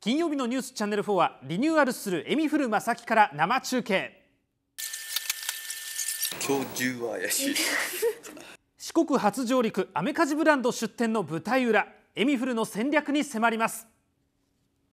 金曜日のニュースチャンネル4はリニューアルするエミフル正樹から生中継今日中は怪しい 四国初上陸アメカジブランド出店の舞台裏エミフルの戦略に迫ります